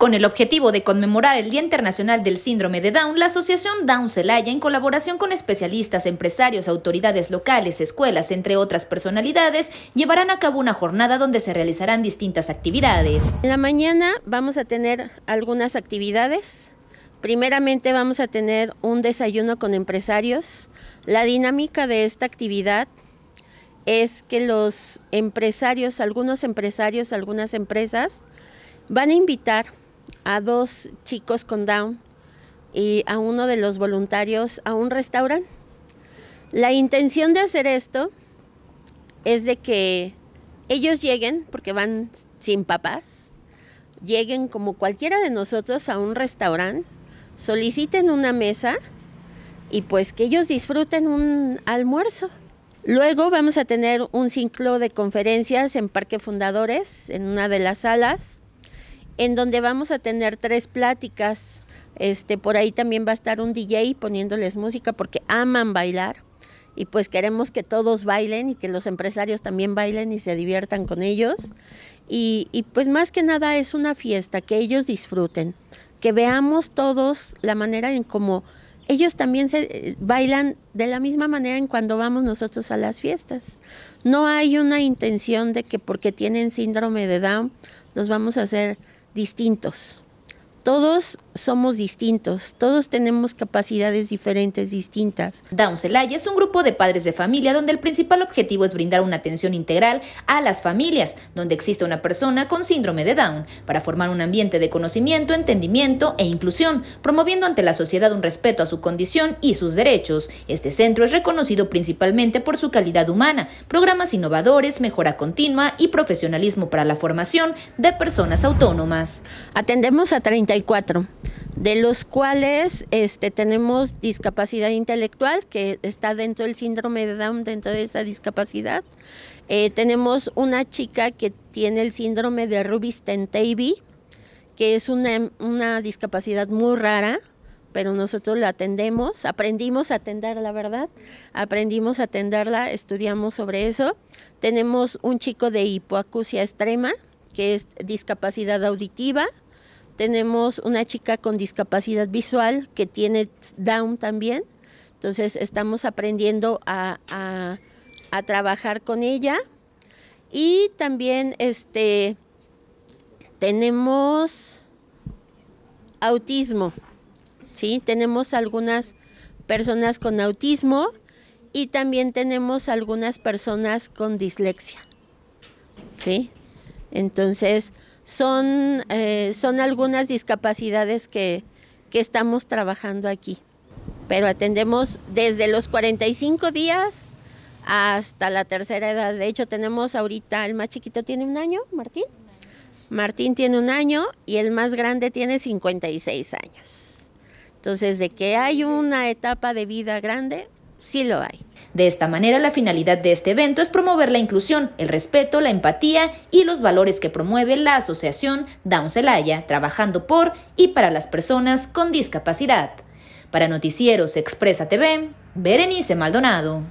Con el objetivo de conmemorar el Día Internacional del Síndrome de Down, la Asociación Down Celaya, en colaboración con especialistas, empresarios, autoridades locales, escuelas, entre otras personalidades, llevarán a cabo una jornada donde se realizarán distintas actividades. En la mañana vamos a tener algunas actividades. Primeramente vamos a tener un desayuno con empresarios. La dinámica de esta actividad es que los empresarios, algunos empresarios, algunas empresas, van a invitar a dos chicos con Down y a uno de los voluntarios a un restaurante. La intención de hacer esto es de que ellos lleguen, porque van sin papás, lleguen como cualquiera de nosotros a un restaurante, soliciten una mesa y pues que ellos disfruten un almuerzo. Luego vamos a tener un ciclo de conferencias en Parque Fundadores, en una de las salas en donde vamos a tener tres pláticas. Este, por ahí también va a estar un DJ poniéndoles música porque aman bailar y pues queremos que todos bailen y que los empresarios también bailen y se diviertan con ellos. Y, pues más que nada es una fiesta, que ellos disfruten, que veamos todos la manera en cómo ellos también se eh, bailan de la misma manera en cuando vamos nosotros a las fiestas. No hay una intención de que porque tienen síndrome de Down los vamos a hacer distintos. Todos somos distintos, todos tenemos capacidades diferentes, distintas. Down Celaya es un grupo de padres de familia donde el principal objetivo es brindar una atención integral a las familias, donde existe una persona con síndrome de Down, para formar un ambiente de conocimiento, entendimiento e inclusión, promoviendo ante la sociedad un respeto a su condición y sus derechos. Este centro es reconocido principalmente por su calidad humana, programas innovadores, mejora continua y profesionalismo para la formación de personas autónomas. Atendemos a 30 de los cuales este, tenemos discapacidad intelectual, que está dentro del síndrome de Down, dentro de esa discapacidad. Eh, tenemos una chica que tiene el síndrome de rubinstein taybi que es una, una discapacidad muy rara, pero nosotros la atendemos, aprendimos a atenderla, ¿verdad? Aprendimos a atenderla, estudiamos sobre eso. Tenemos un chico de hipoacusia extrema, que es discapacidad auditiva tenemos una chica con discapacidad visual que tiene Down también. Entonces estamos aprendiendo a, trabajar con ella. Y también este, tenemos autismo. ¿sí? Tenemos algunas personas con autismo y también tenemos algunas personas con dislexia. ¿sí? Entonces, eh, son, algunas discapacidades que, que estamos trabajando aquí. Pero atendemos desde los 45 días hasta la tercera edad. De hecho, tenemos ahorita, el más chiquito tiene un año, Martín. Martín tiene un año y el más grande tiene 56 años. Entonces, de que hay una etapa de vida grande, sí lo hay. De esta manera, la finalidad de este evento es promover la inclusión, el respeto, la empatía y los valores que promueve la Asociación Down Celaya, trabajando por y para las personas con discapacidad. Para Noticieros Expresa TV, Berenice Maldonado.